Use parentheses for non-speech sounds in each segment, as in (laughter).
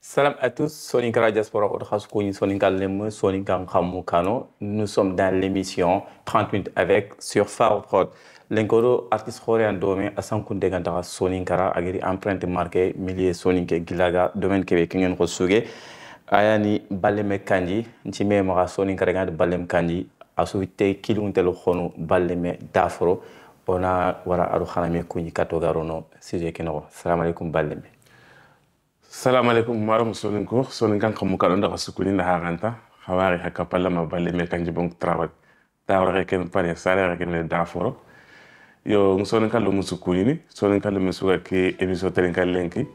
Salam à tous, Soninka Diaspora Odraskouni, Soninka Lemme, Soninka Nkhamukano. Nous sommes dans l'émission 30 minutes avec sur Faro Prod. L'enkoro artiste coréen Domé à Sankunde Gandara a agri empreinte marquée, milliers Soninke Gilaga, domaine Québec, Union Rosuge. Ayani Baleme Kanji, Ntime Mara Soninkara a Balem qu'il un tel Hono Baleme Dafro. On a, voilà, Aruhaname Kuni Katogarono, qui no. Salam alaikum Baleme. salaamaaleykum waram sonin ko sonin kan kamu kaɗo daga sukuni da haranta hawari haka palla ma balle me kanji bon trawat tawre ken pare sare ken da foro yo sonin kallo mu sukuni sonin kallo mu suka ke episode tren kallenki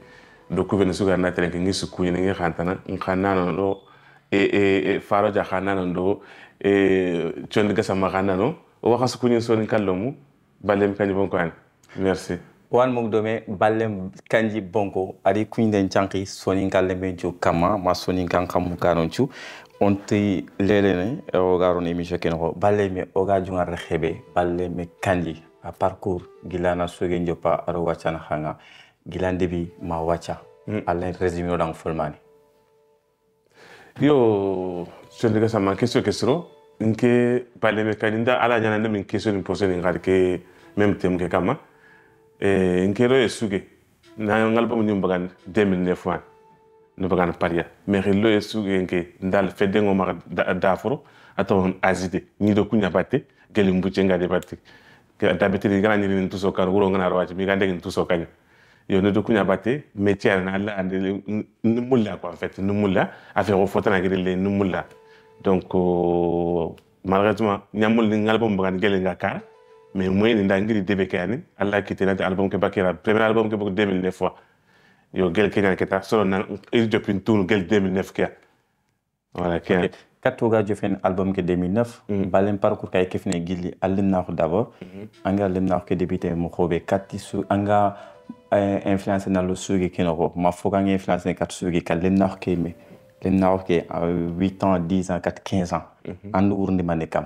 do ku ben suka na tren ngi sukuni ngi khantana ngkhanano do e, e e faro ja khanano do e chondi gasa ma o waxa sukuni sonin kallo mu balle me kanji bon ko an merci wan mug dome ballem kanji bonko ari kuinden canki sonin kallembe jo kama ma sonin kan kamu karon cu onti lelene o garon émission ken ko balleme o ga jungar xebe balleme kanji a parcours gilana soge njopa aro wacana xanga gilande bi ma waca hmm. alla résumé o dang folmani yo sondega sama question kesro nke balleme kanji nda ala ñanande min question ni posé ni ngal ke même thème ke kama nkero ye suge nangal ɓam ñum bagan 2009 man no bagan paria mais xillo ye suge nke ndal fedengo maxa daforo a tawon agité ñido kuña batte geli mbuccengade batte dabetiri ngana ñirinin tuso kan wuro ngana rawaci mi ga ndegin tuso kaña yo ne do kuña batte métier na alla ande numulla quoi en fait numulla affaire o fotanagiri le numulla donc malheureusement ñamul ni ngal ɓam bagan gele nga kara mais moyen ɗe da giɗi de kayani allah hakkite nante album ke bakira premier album ke boko 2009 fois yo guel keñal keta solo nan iri joppin tunu guel 2009 keya voilà keya kattoga jofen album ke 2009 balen parcours kay kefne gilli allimnako d'abord mm-hmm. anga allimnako ke débuté mo xoɓe katti su anga euh, influence nalo suugi kinoko ma foganga influence ne kat suugi ka lemnako ke me lemnako ke 8 ans 10 ans kat 15 ans mm-hmm. andu urndimane kam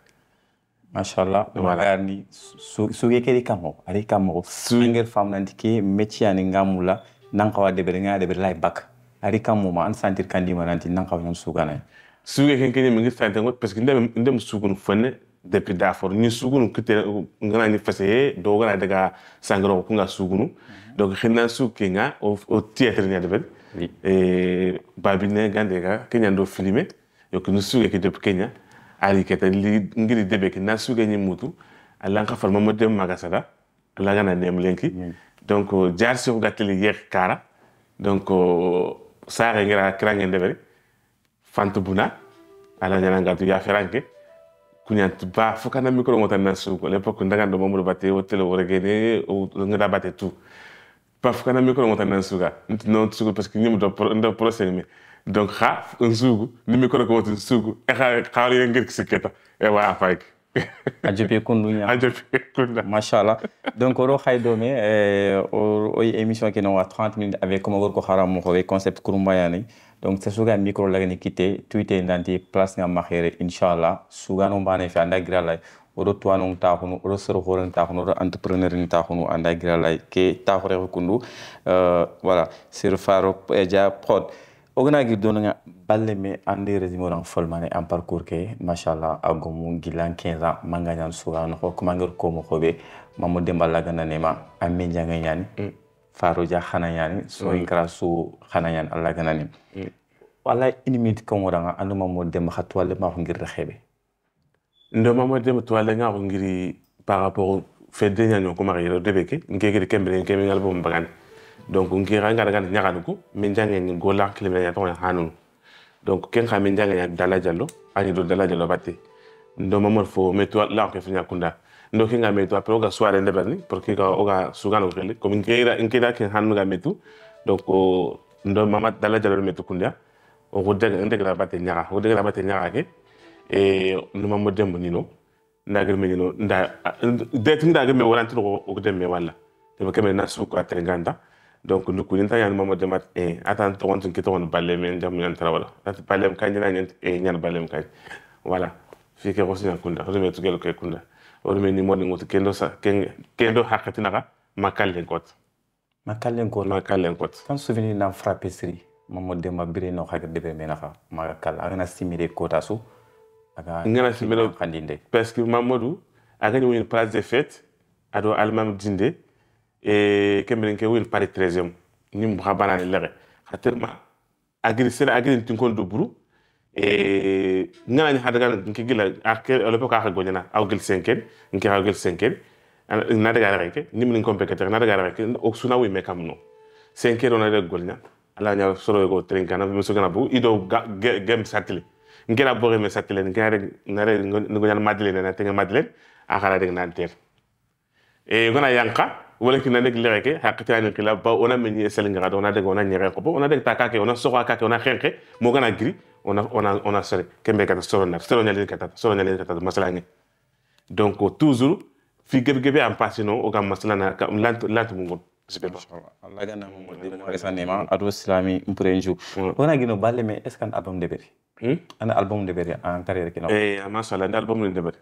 machallah ɗum arani sugeke ɗi kam o aɗa kam o engel famnandi ke métier ani ngamula nankawa deɓere ga deɓere lay bak ari kam moma an sentir kandima nanti nankawa ñam suganayi suge ken kene mingi sentir ngot parce que ndem ndem sugun fone depuis dafor ni sugunu kite ngana ni fese he do gana daga sangro ko nga sugunu donc xinna suke nga o théâtre ni deɓere e eh, babine gandega kenya ndo filmé yo ko no suge ke depuis kenya aliketa ngiri debeki na suge nyi mutu alla ka farma mo dem magasada alla gana dem lenki donc euh, jar si gateli yek kara donc euh, saare ngira krangen deberi fantu buna ala nyana ngatu ya feranke kunyant ba fokana mikro ngota na sugo l'époque ndaga ndo mo bate hotel woregene ngira bate tout ba fokana mikro ngota na suga ntino sugo parce que nyum do ndo procès mais donc xa nsugu nimikorakowoti nsugu exaxaaliye eh, ngir sikketa ewa a fayke a jope kunduña a jope kunda machallah donc oɗo xay dome eh, o émission ke nowa 30 minutes avec comme worko xowe concept kurumbayani donc c'est suga micro lagani kite tuite ndanti place nga maxere inchallah sugano mbane fe anda gira lay oɗo tuwanong taxunu o oɗo sorxoren taxunu o entrepreneur ni taxunu anda gira lay ke taxurexe kundu euh, voilà sur faro eh, dia prod Ogna gi nga balle me ande resume ran folmane en parcours ke machallah agomu gilan 15 ans manga nyan no ko mangir ko mo xobe mamu demba laga na nema ammi janga nyani mm. faro ja khana nyani so mm. kra khana alla gana ni mm. wala inimit ko mo ranga ando mamu demba khatwale ma ngir rexebe ndo mamu dem twale nga ngiri par rapport fedde nyanyo ko mari ro debeke kembere kembe ngal bo donc ngira ngana ngana nyaganu ko min jange ngi gola klime ya ton hanu donc ken kha min jange ya dala jallo ani do dala jallo batte ndo mamor fo meto la ko fenya kunda ndo kinga meto apro ga soare nde berni pour ki ga oga sugano kele comme ngira ngira ken hanu ga meto donc ndo mama dala jallo meto kunda o godde nde gra batte nyaga o de gra batte nyaga ke e ndo mamor dembo nino ndagir me nino nda det ndagir me walantu ko o dem me te be kemen na suko atrenganda donc lukkuni nta ñaan mama demat e atan togon tun ke togon balle men jam ñan tarawala ati ballem kañ ñana ñan e ñan ballem kañ voilà fi ke ko sina kunda reme tu gel ke kunda o reme ni moni ngot kendo sa kendo hakati naka makalle ngot makalle ngot makalle ngot kan souvenir na frappe siri mama dema bire no hakati bire men naka makal agana simire kota su aga ngana kandinde parce que mamadou aga ni woni place des fêtes ado almam dinde e kemren e ke wil pari 13e ni mu lexe ni lege khatirma agri sera agri tin kon do buru e ngana ni hadaga nke gila akke olopo ka gonyana aw gil senken nke aw gil senken na daga reke ni mun kon pekete o suna wi me kam no senken ona daga golnya ala nya soro go tren mi so kana bu ido gem satile nke la bore me satile nke na re ngonyana madile na tenga madile akara daga na ter e gona yanka ولكن هذاك اللي غيكي حقيقه الانقلاب ونا من سلنغراد ونا داك ونا نيغيقوب ونا داك تاكاكي ونا سوغا كاكي ونا خنقي موغانا غري ونا ونا ونا سري كمبي كاتا سولنا سولنا لي كاتا سولنا لي كاتا مثلا ني دونك توزور في جب جب ام باسينو او كان مثلا لانت لانت مونغون Allah gana mo mo dimo resa nema adu islami mprenju ona gino balle me eskan album de beri ana album de beri en carrière kino eh masala album de beri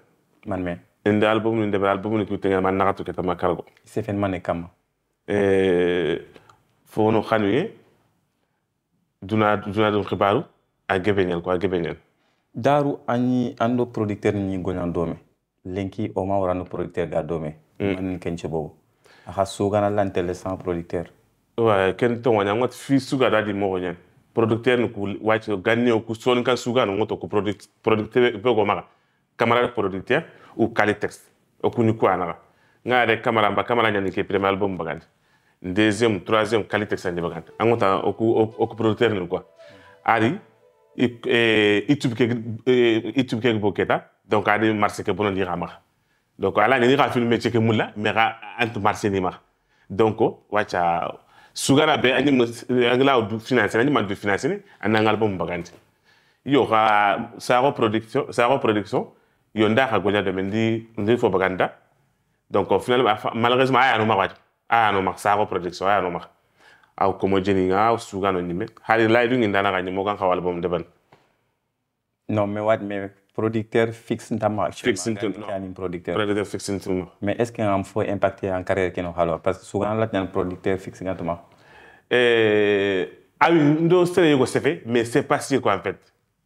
manme nde album ni ndeɓe album ni kuitenga ma naxatu ke tama kargo sefen mane kamma eh, fono xanuye duna duna dum xibaru a gebeñel quoi a gebeñel daru añi ando producteur ni goñan dome lenki o ma warano producteur ga dome hmm. manin kence bobo axa sugana lantele sans producteur wa ken togoñangoti fi sugada di moxoñen producteur ni ku wacco ganne o ku soni kan sugano ngoto ku producteur be go maxa kamara producteur u kali texte okuni kuanaga ngare kamara mba kamara nyani ke premier album bagandi deuxième troisième kali texte andi bagandi angota oku oku producteur ni quoi ari youtube ke youtube ke boketa donc ari marché ke bonon dirama donc ala nyani ka film métier ke mulla mais ka entre marché ni ma donc oh, wacha sugara be ani angla du financer ani ma du financer anangal bom bagandi yo ka sa reproduction sa reproduction yonda ka gonya do mendi ndi fo baganda donc finalement bah, malheureusement aya no ma wadi aya no ma sa ko production aya no ma aw ko mo jeni nga aw suga no nime hali lay du nginda na ganyi mo kan kawal bom deban non mais wad mais producteur fixe ndama fixe ndama yani producteur producteur fixe ndama mais est ce que faut impacter en carrière kino alors parce que souvent la tan producteur fixe ndama euh ah oui ndo sere yego sefe mais c'est pas sûr quoi en fait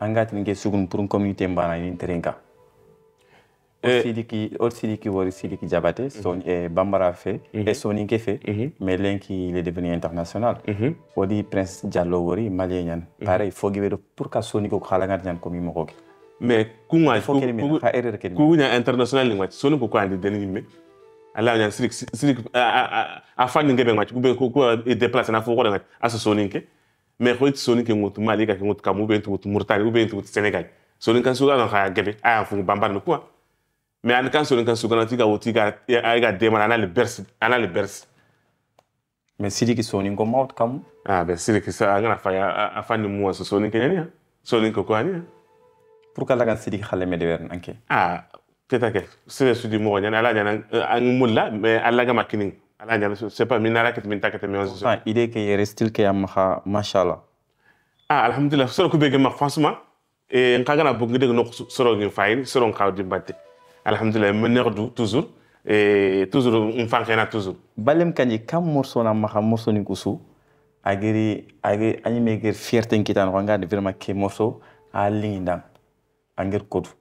an ninge ke sugun pour communauté mbana ni terrain eh, sidiki or sidiki wori sidiki jabate mm -hmm. son e bambara fe mm -hmm. e fe mm -hmm. mais lenki il est devenu international mm -hmm. wodi prince diallo wori malien ñan mm -hmm. pareil fogi ɓeɗo pour ka soniko ko halagat ñan komi mogoke mais kuga ha erreur ku kuguña international ni wacci soni ko ko andi deni me ala ñan sirik sirik a fanni ngeɓe ku be ko e déplacer na fo koɗo wacci asa soninke mais xoy ti soni ke ŋutu mali ka ke ŋutu kamu ubien ti ŋutu murtani ubien ti ŋutu senegal soni kan sugana xa gebe a yan fungu no kuwa mais ani kan soni kan sugana ti ga wuti ga demana ana le bersi ana le bersi mais sidiki soni ko mawt kamu ah ben sidiki sa angana faya a fanni muwa so soni ke aniya soni ko ko aniya pour kala kan sidiki xale mede wern anke ah teta ke sire mo nyana ala nyana an mulla mais alla ga makinin Alam djan, se pa min nara ket, min taket, men wazir. Fany, ide ke ye restil ke ya mma kha, masha Allah. Ah, alhamdoulila, fosor koube genman fwansman, e nkagana pou gden genmou fosor genmou fayn, fosor genmou kawd genmou bati. Alhamdoulila, mener dou, touzour, e touzour, mfan kena touzour. Balem kanye, kam mwosor nan mma kha mwosor ni kousou, ageri, ageri, anyi me ger fyer tenkiten rwan, an genmou fosor, alin dan, an genmou kout.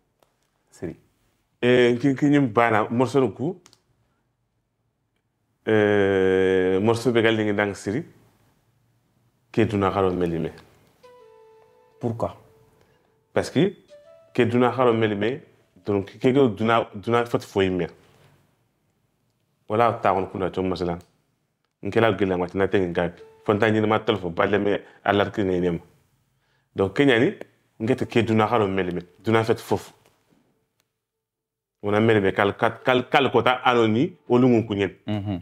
Seri. E, kenkine mbana mwosor nou kou, morsoɓe galɗi gandaka siri kedduna haro melime pourquoi par que kedduna haro melime donc keke duna duna foti fo yimmen wala taxon kuna com masalan nkela gilla watina tege gabi fonta ñinema tol fo balleme allar kingenema donc keñani ngete ke duna haro melime duna feti fof wona melime kal kal kal kota anoni olungun lungun mm -hmm.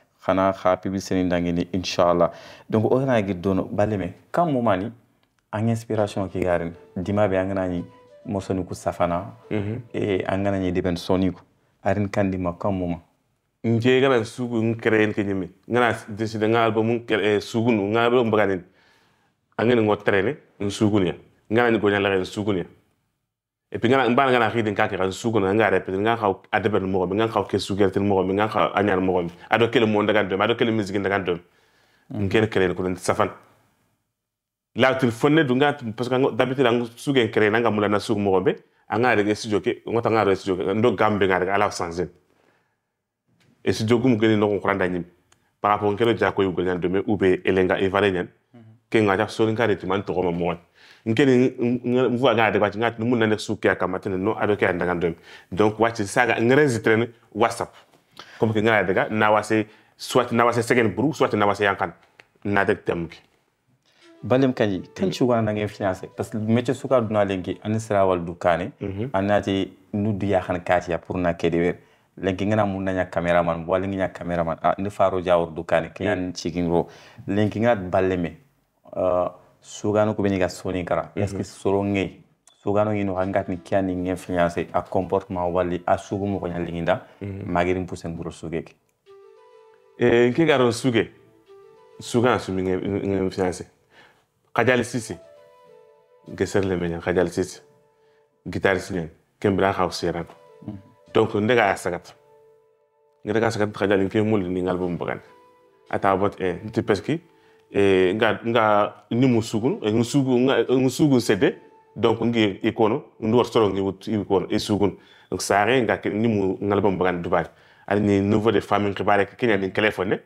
xanaa xa pibiseni dangini inchallah donc wo gana gi dono baleme kam momani an inspiration ke garin dimaɓe an ganañi morsoni ku safana mhm. e an ganañi deɓen soniku arin kandima kam moma nje gana sugu n créen ke ñimi ngana décidé nga album eh, sugunu nga album mbaganin angeni ngo traîné n sugunuya nganañi goñalaxe n sugunuya et puis ngana mbana ngana xidin ka ke xa sugo na ngare peut ngan xaw a debel mo ngan xaw ke sugerti mo ngan xaw anyal mo ado kele mo ndagan do ado kele musique ndagan do ngene kele ko safan la telephone du ngat parce que d'habitude ang sugen kere nanga mula na sug mo be anga de studio ke ngota nga de studio ndo gambe ngare ala sanzen et studio gum gene no ko randa nyim par rapport ngene ja ko yugo nyan do me ube elenga e valenyan ke ngaja so ngare timan to ko mo mo nkeni mvuwa nga adekwa nga mun na nek suke akamate no adoke andanga ndem donc wati saga ngrezitren ni whatsapp comme que nga adeka na wase soit na wase segen buru soit na wase yankan na dek temki balim kaji kan ci mm-hmm. wana nga influence parce que métier suka duna lengi an sira wal dukane mm-hmm. anati nu du yahan katiya pour na kede lengi ngana mu mun nanya cameraman wala ngi nya cameraman a ni faro jawr dukane kiyan mm-hmm. cigin ro lengi nga balleme uh, sugano ko beniga soni kara mm-hmm. yaski ce sugano yinu hangat ni kyan ni ngem fiance a comportement wali a sugu mo nyal linginda magirin mm-hmm. pusen buro garon e garo suge sugan su mi ngi fiance Kajali sisi geser le menya kajal sisi guitariste nyen kembra hawsiran donc mm-hmm. ndega sagat ndega sagat kajali nke mul ni bagan ata bot e ntipeski Eh, nga nga nimu sugun eh, ngun eh, sugun ngun sugun sede donc ngi ikono ndu war soro ngi wut ikono e sugun donc sare nga nimu ngalbam bagan dubai ani niveau de famille ke bare kenya ni téléphone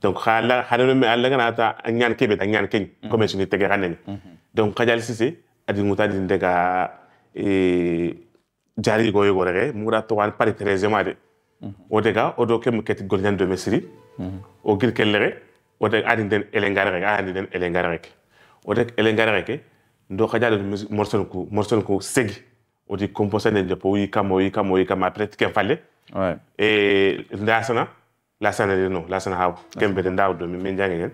donc hala hala me alla ngana ta nyan kebe ta nyan ken mhm. comme ni tege ganen mhm. donc kajal sisi adi muta din daga e jari go yego rege mura to wan pare 13 ma de o daga o do kem ket golnyan de mesri mhm. o gir kellere wotek den elengarek den elengarek wotek elengarek ndo kajalo morson ku morson ku segi odi composé ne jopo yi kamo yi kamo yi kama après ken falle ouais e ndasana la sana de no la sana haw kembe de ndaw do mi men jangi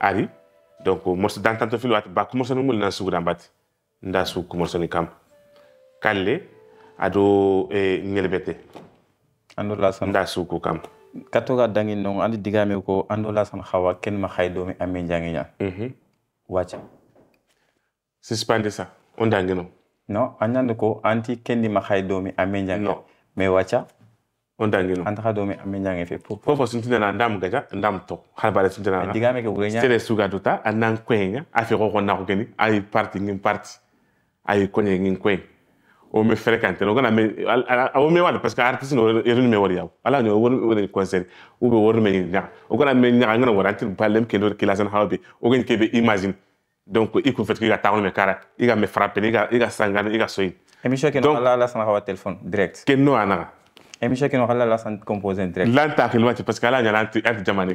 ari donc morso d'entente fil wat ba morso no mulna sugu dambati nda su ku morso kam kalle ado e ngelbete ando la sana nda su ku kam kato ga dangin dong andi digame ko la san khawa ken ma khaydo mi amin janginya mhm wacha suspende ça on dangin no no anyande ko anti kendi ma khaydo mi ami jangi no me wacha on dangin no anta khaydo mi amin jangi fe po po sunti na ndam gaja ndam to bare sunti na digame ko ganya tere suga duta anan kwenya afi ko ko na ko geni ay parti ngi parti ay konye ngi kwenya ome fréquenté no gana me awo me wala parce que artiste no yeru me wori yaw ala no wori wori concert u be wori me nya o gana me nya ngana wora antil balem ke lor kilasan hawbe o gen ke be imagine donc i kun fait que ga tawn me kara i ga me frapper i ga i ga sangana i ga soyi émission ke no ala ala sana hawa téléphone direct ke no ana émission ke no ala ala sana composer direct lanta kilmati parce que ala nya lanti at jamane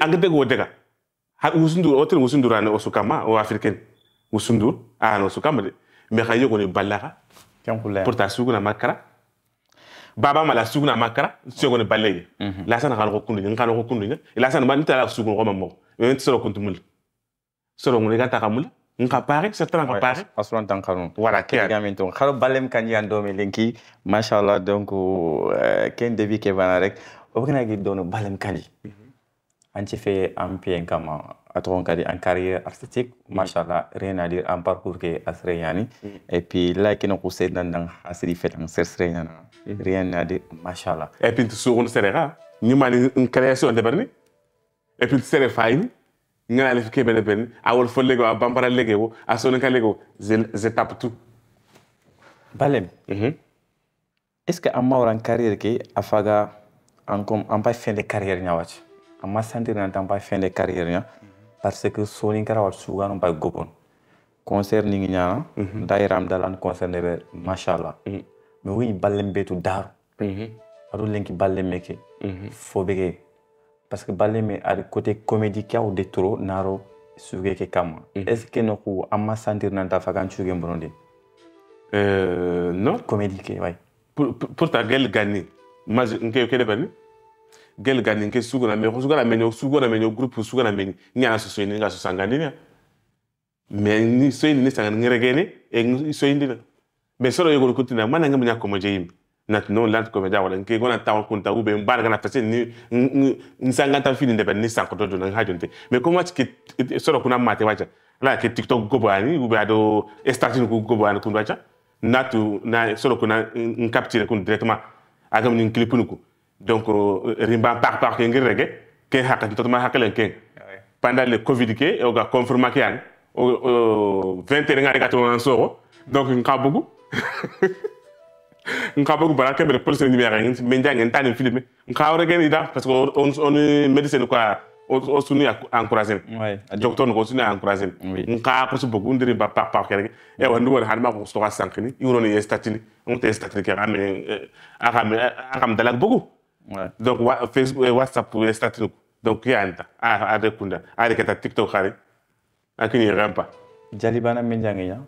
angete go au har usundur otel usundur ane osukama o africain usundur ane osukama quand me xaye go ne ballaga pour ta suguna makara baba mala suguna makara n'a ne ballaye mhm. la sana xal ko kundu ngi xal ko kundu ngi la sana man ta la sugun ko mammo en tsoro kuntumul soro ngi ga ta xamul nka pare c'est très pare aslan tan kanun voilà ke gamin ton xalo balem kan yando me linki machallah donc euh, ken debi ke bana rek o bëgg na gi dono balem kan mhm. an ci fait un peu comme à ton cas en carrière artistique machallah rien à dire en parcours que asreyani et puis là qui nous conseille dans dans asri fait dans sersreyana rien à dire machallah et puis tu sur une série là ni mal une création de bernie et puis c'est fine nga alif ke ben ben awol fo lego bambara lego asone ka lego je tape tout balem mhm. est-ce que amawran carrière ke afaga en comme en pas fin de carrière nyawati amma n'a mpa fin de carrière ña hein. mhm. parce que soni kara wat sugano mpa gopon concert ningi ñana dayiram hein. mhm. dalan concert ndeɓe machallah mi mhm. Mais oui, be to daaro aɗo lenki ballen me ke foɓe parce que ballen a aɗa côté comédie kawde toro naaro suge ke kamma est ce que no ku amma santirnanta fakan cuge euh non comédie ke gueule gagner mais ganni nke kede ganni gelganinke sugu na meko sugu na menyo sugu na menyo group sugu na meni ni ana soso ni ngaso sangandini me ni so ni sanga ngeregene e so indina be solo yego kutina mana ngam nya komo jeim na tino land ko beja wala nke gona taw kun taw be mbar kana fese ni nsanga ta fini de ni sanko do na hajon te me ko mach ki solo kuna mate wacha la ke tiktok go bani u be ado estatin ku go bani kun wacha natu na solo kuna nkaptire kun directement agam ni clip donc euh, euh, rimba par par ke ngir rege ke hakka to ma hakka len ke pendant le covid ke e o ga confirma ke an o 21 ngari gato an soro donc nka bugu (laughs) nka bugu bara ke be police ni mera ngin men jangen tan film nka o rege ni da parce que on on médecin quoi ah, o suni encourager docteur ko suni encourager nka ko su bugu ndiri ba pak pak ke rege e wa ndu wor hanma ko so ka sankini i woni e statini on te statini ke ame akam akam dalak bugu donc eh, WhatsApp facebook eh, whatsapp statut donc yanda a ade kunda ade kata tiktok hari akini rampa na menjanginya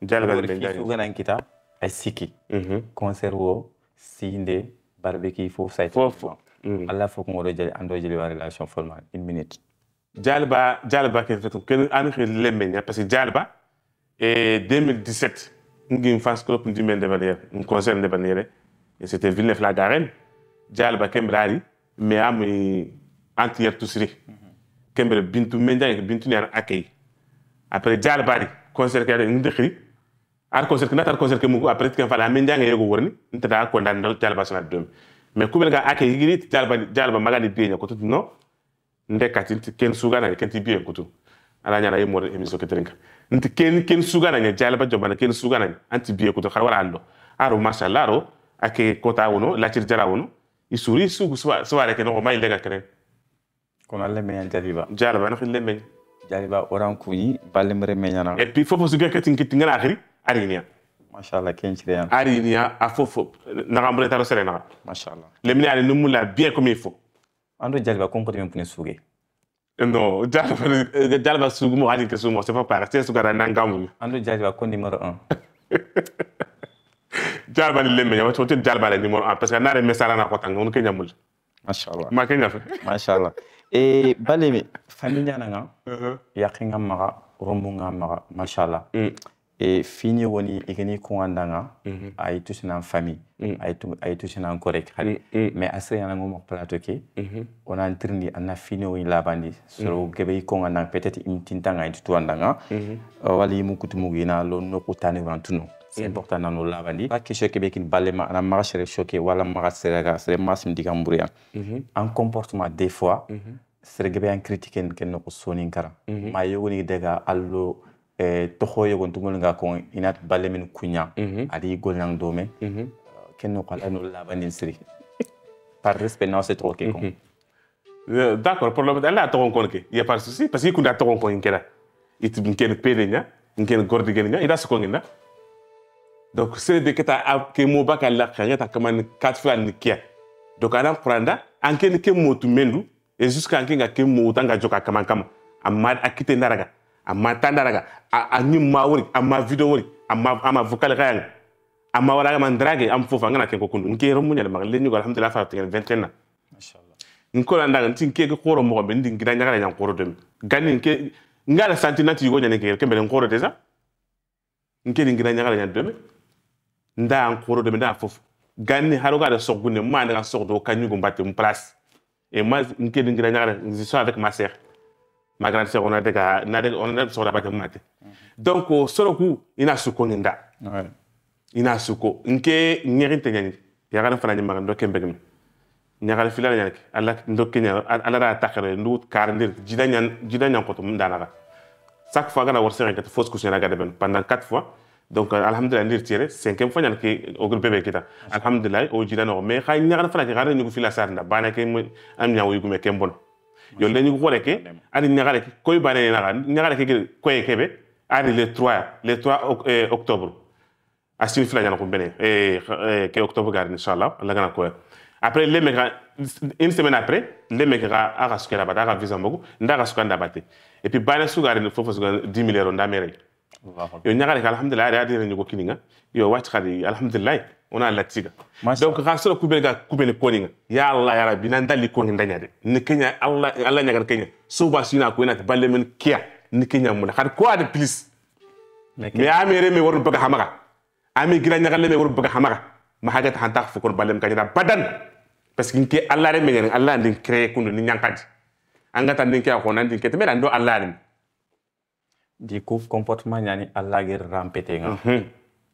jalibana menjanginya ugana kita asiki eh, mm -hmm. concert wo barbecue fof site faut mm. Mm-hmm. alla fo ko ngodo jali ando jali relation formelle une minute jalba jalba ke fetu ken an khil lemmenya parce que jalba et 2017 ngi fans club ndi men de valier un concert de valier et c'était Villeneuve-la-Garenne jalba kembere ari me am euh, antier tusri kembere bintu menjang bintu ni akay après jalba ari concert ke ngi ar concert na tar concert ke mu après ken fala menjang yego worni nta da ko dan dal jalba sana dum me kubel ga akay giri jalba jalba magani biye ko tutu no ndekati ken sugana ken ti biye ko tutu ala ñana ye mor émission ke trinka nti ken ken sugana ñe jalba jobana ken sugana anti biye ko to xar wala ando aro machallah aro ake kota wono latir jara wono isuri sugu subare ke nogo maile ga kere kono alle me jaliba jaliba no khille me jaliba oran kunyi balle mere me nyana et puis fofo suga katin kitin ngana akhiri arinia mashallah ken chire yan arinia a fofo na gambre taro sere na mashallah lemni ale numula bien comme il faut ando jaliba kon ko dem pune suge non jaliba jaliba sugu mo hadin ke sumo c'est pas pareil c'est suga na ngamu ando jaliba kon numéro 1 jalba ni lembe nyama chotin jalba ni numero parce que nare mesara na kota ngon kenya mul mashallah ma kenya fe mashallah e eh, balemi faminya na uh-huh. nga yakinga maga romunga maga mashallah e fini woni igeni kuanda nga mm-hmm. ay tusina famille mm. ay tu ay tusina correct hali mm, mais asre yana ngomo plateau ke mm-hmm. on a entrni ana fini woni labandi so gebe ko nga peut-être imtintanga ay tuanda nga mm-hmm. wali mu kutumugi lo no kutani wantuno dans nos lavandi ka question kebe kin balema ana maga sere choqué wala maga sere c'est sere masim diga mburia un comportement des fois sere gebe an critiquer ken no sonin kara ma yogoni daga allo toxo yogon tungol nga kon inat balemin kunya adi golnang domé ken no qala no lavandi sere par respect non c'est trop que kon d'accord pour le dala toxon kon il y a pas de souci parce que kunda toxon kon kera itibin ken pede nya ngen gordi gen nya ida sokongina donc sere be keta ke ah, mo ba la kanya ta kama ni quatre fois donc ana kuranda anke ni ke mo tumendu et jusqu'à anke nga ke mo tanga joka kama kama amma akite ndaraga amma tandaraga ani ma wori amma video wori amma amma vocal kaya amma wala man drage am fofa ngana ke kokundu nke romu nyal magal lenyu alhamdulillah fa tegen 21 ans machallah nkola ndaga ntinke ke koro mo be ndingira nyagala nyankoro dem gani nke ngala santinati yugo nyane ke kembele nkoro teza nke ndingira nyagala nyadome nda ya nkoro de nda fofu ganni haro de da sogunne ma nda sogdo kanyu go batte en place et moi nke dingira nyaare je suis avec ma sœur ma grande sœur on a de ga na de on a sogda batte mate donc soro ku ina suko nda ina suko nke nyerin te nyani ya ga fana nyima ndo kembe ngam nyagal filana nyak alla ndo kenya alla da takare ndu karandir jida nyan jida nyan ko to mndana chaque fois que la sœur ngata fausse couche na ga de ben pendant 4 fois donc euh, alhamdulillah ndir tiere cinquième fois ñanke o groupe bébé kita alhamdulillah o jira no mais xay ñaxan fana ke xare ñugu fila sarnda bana ke am ñaw yugu me kem bon yo le ñugu xore ke ari ñaxare ke koy bane na ñaxare ke koy kebe ari le 3 le 3 eh, octobre asini fila ñan ko bene ke octobre gar inshallah la gana ko après le meka une semaine après le meka aga sukela bata aga visa mbogu nda aga sukanda bate et puis bana sugari fofo sugari 10 000 euros nda mere yo ñagare ka alhamdulillah ari ari ñugo kininga yo wati kadi alhamdulillah ona latiga donc ka sura kubel ga kubel koninga ya allah ya rabbi nan dalli ko ngi dañade ni kenya allah allah ñagar kenya suba sina ko inat balle men kiya ni kenya mun har ko ad plus mais amere me waru baga hamaga ami gira ñagale me waru baga hamaga ma haga tan tax fukon balle men kanya badan parce que ngi allah re me allah ndin créer kundu ni ñankadi angata ndin kiya ko nan ndin kete me dan allah re découvre comportement ñani alla gi rampété nga mhm.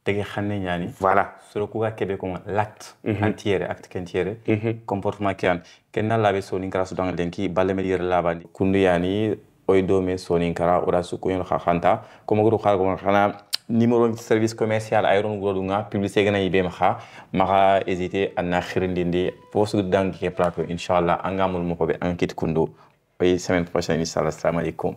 tege xamné ñani voilà sur ko ga kebe ko mhm. antiere entier acte entier comportement kian ken mhm. na labe soni grâce dans den ki balle me dire la bandi kundu yani oy do me soni kara ora su ko yon khanta ko mo ru khar ko khana numéro service commercial ayron go do nga publicité gana yibe ma kha ma kha hésiter an akhirin dindi posu dangi ke plateau inshallah angamul mo ko be enquête kundu oy semaine prochaine inshallah assalamu alaikum